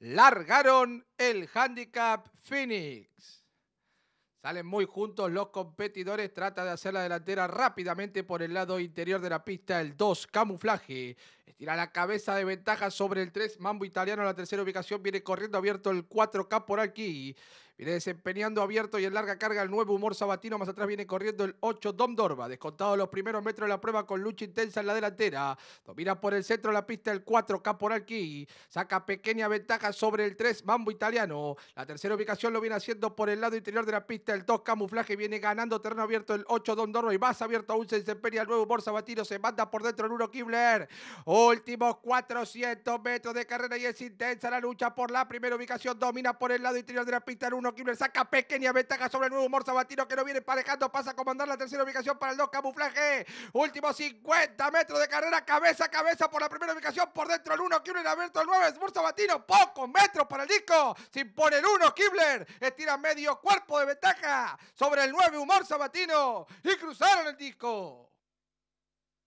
largaron el handicap Phoenix. Salen muy juntos los competidores, trata de hacer la delantera rápidamente por el lado interior de la pista, el 2, camuflaje, estira la cabeza de ventaja sobre el 3, Mambo Italiano, la tercera ubicación viene corriendo abierto el 4 k por aquí Viene desempeñando abierto y en larga carga el nuevo Humor Sabatino. Más atrás viene corriendo el 8 Dom Dorba. Descontado los primeros metros de la prueba con lucha intensa en la delantera. Domina por el centro de la pista el 4 por aquí. Saca pequeña ventaja sobre el 3 Mambo Italiano. La tercera ubicación lo viene haciendo por el lado interior de la pista el 2 Camuflaje. Viene ganando terreno abierto el 8 Dom Dorba. Y más abierto aún se desempeña el nuevo Humor Sabatino. Se manda por dentro el 1 Kibler. Últimos 400 metros de carrera y es intensa la lucha por la primera ubicación. Domina por el lado interior de la pista el 1 Kibler saca pequeña ventaja sobre el nuevo humor sabatino que no viene parejando. Pasa a comandar la tercera ubicación para el dos camuflaje. Último 50 metros de carrera, cabeza a cabeza por la primera ubicación. Por dentro el 1 Kibler, abierto el 9. Humor sabatino, pocos metros para el disco. sin poner el 1 Kibler. Estira medio cuerpo de ventaja sobre el 9 humor sabatino. Y cruzaron el disco.